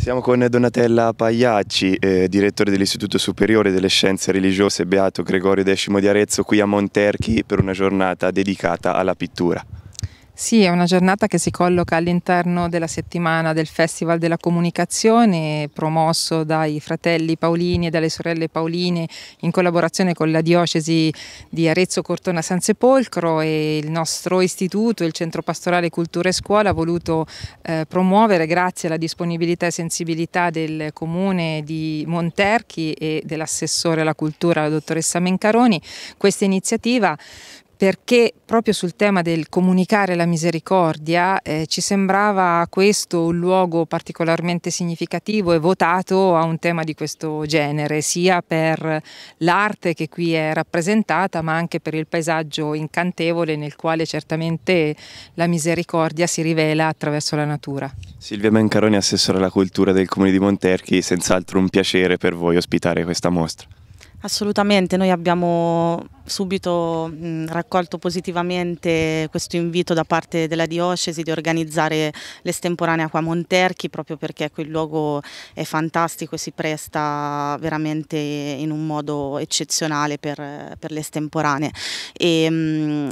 Siamo con Donatella Pagliacci, eh, direttore dell'Istituto Superiore delle Scienze Religiose Beato Gregorio X di Arezzo, qui a Monterchi per una giornata dedicata alla pittura. Sì, è una giornata che si colloca all'interno della settimana del Festival della Comunicazione promosso dai fratelli Paolini e dalle sorelle Paoline in collaborazione con la diocesi di Arezzo Cortona San Sepolcro e il nostro istituto, il Centro Pastorale Cultura e Scuola ha voluto eh, promuovere grazie alla disponibilità e sensibilità del comune di Monterchi e dell'assessore alla cultura la dottoressa Mencaroni questa iniziativa perché proprio sul tema del comunicare la misericordia eh, ci sembrava questo un luogo particolarmente significativo e votato a un tema di questo genere, sia per l'arte che qui è rappresentata, ma anche per il paesaggio incantevole nel quale certamente la misericordia si rivela attraverso la natura. Silvia Mancaroni, assessore alla cultura del comune di Monterchi, senz'altro un piacere per voi ospitare questa mostra. Assolutamente, noi abbiamo subito mh, raccolto positivamente questo invito da parte della diocesi di organizzare l'estemporanea qua a Monterchi proprio perché quel luogo è fantastico e si presta veramente in un modo eccezionale per, per le E,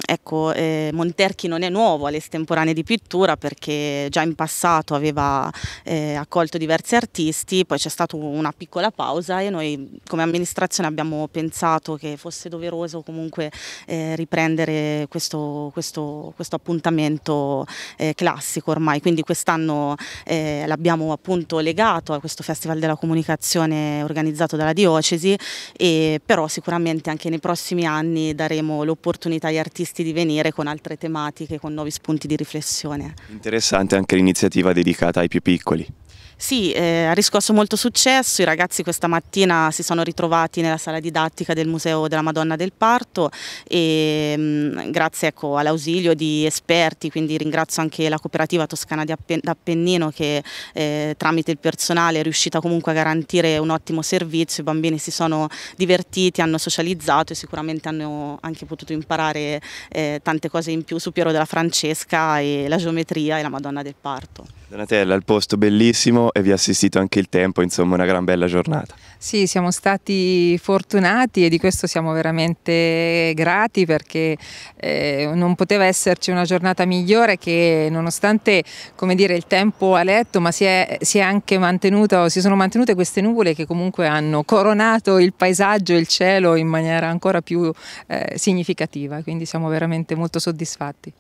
ecco, eh, Monterchi non è nuovo all'estemporanea di pittura perché già in passato aveva eh, accolto diversi artisti, poi c'è stata una piccola pausa e noi come amministrazione abbiamo pensato che fosse doveroso comunque eh, riprendere questo, questo, questo appuntamento eh, classico ormai, quindi quest'anno eh, l'abbiamo appunto legato a questo Festival della Comunicazione organizzato dalla Diocesi, e, però sicuramente anche nei prossimi anni daremo l'opportunità agli artisti di venire con altre tematiche, con nuovi spunti di riflessione. Interessante anche l'iniziativa dedicata ai più piccoli. Sì, eh, ha riscosso molto successo, i ragazzi questa mattina si sono ritrovati nella sala didattica del Museo della Madonna del Parto e mh, mm, grazie ecco, all'ausilio di esperti, quindi ringrazio anche la cooperativa toscana d'Appennino che eh, tramite il personale è riuscita comunque a garantire un ottimo servizio, i bambini si sono divertiti, hanno socializzato e sicuramente hanno anche potuto imparare eh, tante cose in più su Piero della Francesca e la geometria e la Madonna del Parto. Donatella, il posto bellissimo e vi ha assistito anche il tempo, insomma una gran bella giornata. Sì, siamo stati fortunati e di questo siamo veramente grati perché eh, non poteva esserci una giornata migliore che nonostante dire, il tempo a letto ma si, è, si, è mantenuto, si sono mantenute queste nuvole che comunque hanno coronato il paesaggio e il cielo in maniera ancora più eh, significativa, quindi siamo veramente molto soddisfatti.